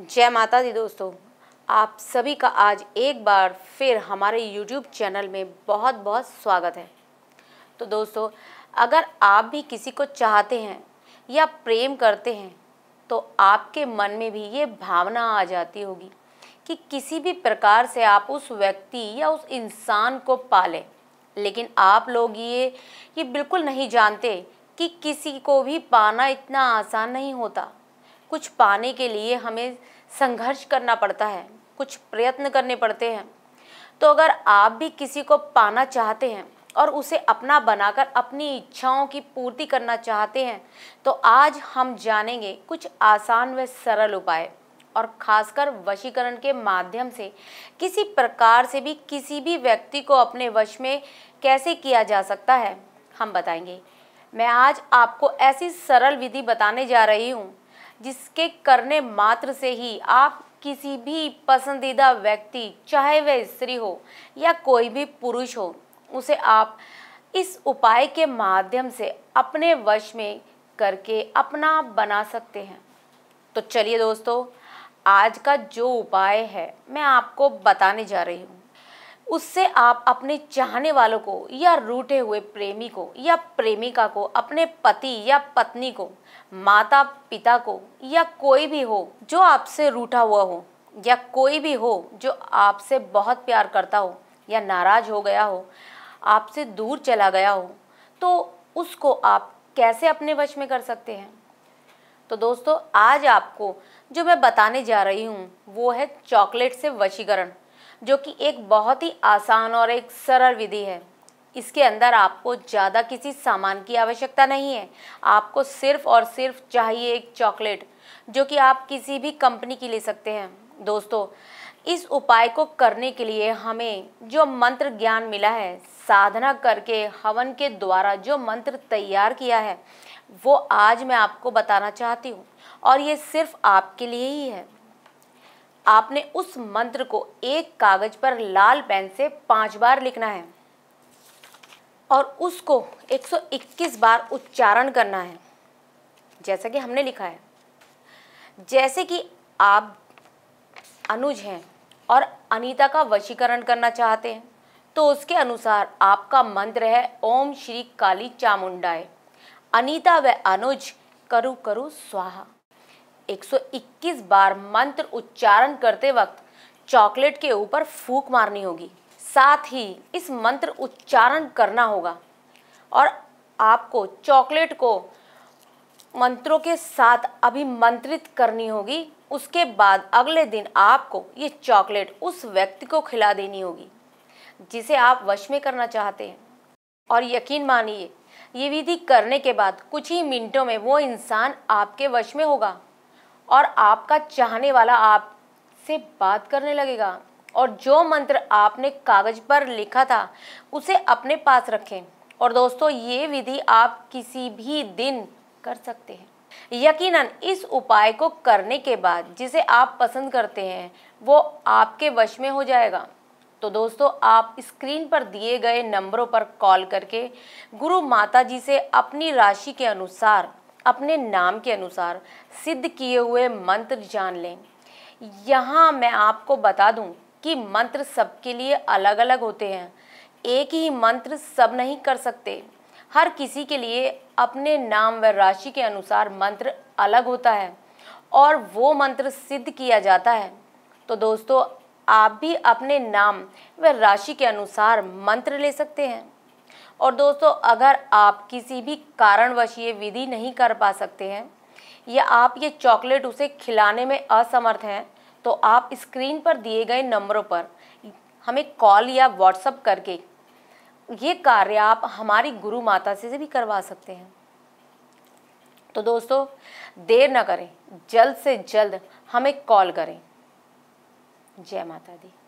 जय माता दी दोस्तों आप सभी का आज एक बार फिर हमारे YouTube चैनल में बहुत बहुत स्वागत है तो दोस्तों अगर आप भी किसी को चाहते हैं या प्रेम करते हैं तो आपके मन में भी ये भावना आ जाती होगी कि किसी भी प्रकार से आप उस व्यक्ति या उस इंसान को पालें लेकिन आप लोग ये ये बिल्कुल नहीं जानते कि किसी को भी पाना इतना आसान नहीं होता कुछ पाने के लिए हमें संघर्ष करना पड़ता है कुछ प्रयत्न करने पड़ते हैं तो अगर आप भी किसी को पाना चाहते हैं और उसे अपना बनाकर अपनी इच्छाओं की पूर्ति करना चाहते हैं तो आज हम जानेंगे कुछ आसान व सरल उपाय और खासकर वशीकरण के माध्यम से किसी प्रकार से भी किसी भी व्यक्ति को अपने वश में कैसे किया जा सकता है हम बताएंगे मैं आज आपको ऐसी सरल विधि बताने जा रही हूँ जिसके करने मात्र से ही आप किसी भी पसंदीदा व्यक्ति चाहे वह स्त्री हो या कोई भी पुरुष हो उसे आप इस उपाय के माध्यम से अपने वश में करके अपना बना सकते हैं तो चलिए दोस्तों आज का जो उपाय है मैं आपको बताने जा रही हूँ उससे आप अपने चाहने वालों को या रूठे हुए प्रेमी को या प्रेमिका को अपने पति या पत्नी को माता पिता को या कोई भी हो जो आपसे रूठा हुआ हो या कोई भी हो जो आपसे बहुत प्यार करता हो या नाराज हो गया हो आपसे दूर चला गया हो तो उसको आप कैसे अपने वश में कर सकते हैं तो दोस्तों आज आपको जो मैं बताने जा रही हूँ वो है चॉकलेट से वशीकरण जो कि एक बहुत ही आसान और एक सरल विधि है इसके अंदर आपको ज़्यादा किसी सामान की आवश्यकता नहीं है आपको सिर्फ और सिर्फ चाहिए एक चॉकलेट जो कि आप किसी भी कंपनी की ले सकते हैं दोस्तों इस उपाय को करने के लिए हमें जो मंत्र ज्ञान मिला है साधना करके हवन के द्वारा जो मंत्र तैयार किया है वो आज मैं आपको बताना चाहती हूँ और ये सिर्फ आपके लिए ही है आपने उस मंत्र को एक कागज पर लाल पेन से पांच बार लिखना है और उसको 121 बार उच्चारण करना है जैसा कि हमने लिखा है जैसे कि आप अनुज हैं और अनीता का वशीकरण करना चाहते हैं तो उसके अनुसार आपका मंत्र है ओम श्री काली चामुंडाए अनीता व अनुज करु करु स्वाहा 121 बार मंत्र उच्चारण करते वक्त चॉकलेट के ऊपर फूक मारनी होगी साथ ही इस मंत्र उच्चारण करना होगा और आपको चॉकलेट को मंत्रों के साथ अभिमंत्रित करनी होगी उसके बाद अगले दिन आपको ये चॉकलेट उस व्यक्ति को खिला देनी होगी जिसे आप वश में करना चाहते हैं और यकीन मानिए ये विधि करने के बाद कुछ ही मिनटों में वो इंसान आपके वश में होगा और आपका चाहने वाला आपसे बात करने लगेगा और जो मंत्र आपने कागज पर लिखा था उसे अपने पास रखें और दोस्तों ये विधि आप किसी भी दिन कर सकते हैं यकीनन इस उपाय को करने के बाद जिसे आप पसंद करते हैं वो आपके वश में हो जाएगा तो दोस्तों आप स्क्रीन पर दिए गए नंबरों पर कॉल करके गुरु माता जी से अपनी राशि के अनुसार अपने नाम के अनुसार सिद्ध किए हुए मंत्र जान लें यहाँ मैं आपको बता दूँ कि मंत्र सबके लिए अलग अलग होते हैं एक ही मंत्र सब नहीं कर सकते हर किसी के लिए अपने नाम व राशि के अनुसार मंत्र अलग होता है और वो मंत्र सिद्ध किया जाता है तो दोस्तों आप भी अपने नाम व राशि के अनुसार मंत्र ले सकते हैं और दोस्तों अगर आप किसी भी कारणवश ये विधि नहीं कर पा सकते हैं या आप ये चॉकलेट उसे खिलाने में असमर्थ हैं तो आप स्क्रीन पर दिए गए नंबरों पर हमें कॉल या व्हाट्सअप करके ये कार्य आप हमारी गुरु माता से, भी करवा सकते हैं तो दोस्तों देर ना करें जल्द से जल्द हमें कॉल करें जय माता दी